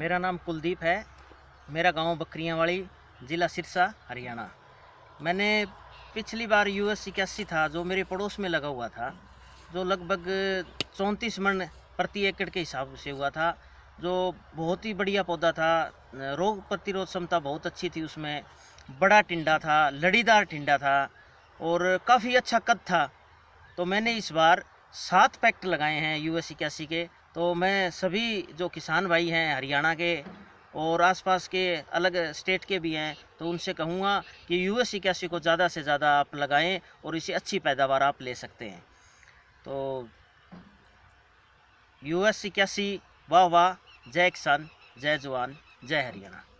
मेरा नाम कुलदीप है मेरा गांव बकरियाँ वाली ज़िला सिरसा हरियाणा मैंने पिछली बार यू एस इक्यासी था जो मेरे पड़ोस में लगा हुआ था जो लगभग चौंतीस मन प्रति एकड़ के हिसाब से हुआ था जो बहुत ही बढ़िया पौधा था रोग प्रतिरोध क्षमता बहुत अच्छी थी उसमें बड़ा टिंडा था लड़ीदार टिंडा था और काफ़ी अच्छा कद था तो मैंने इस बार सात पैक्ट लगाए हैं यू एस इक्यासी के तो मैं सभी जो किसान भाई हैं हरियाणा के और आसपास के अलग स्टेट के भी हैं तो उनसे कहूँगा कि यू एस इक्यासी को ज़्यादा से ज़्यादा आप लगाएं और इसे अच्छी पैदावार आप ले सकते हैं तो यू एस इक्यासी वाह वाह जय किसान जय जवान जय हरियाणा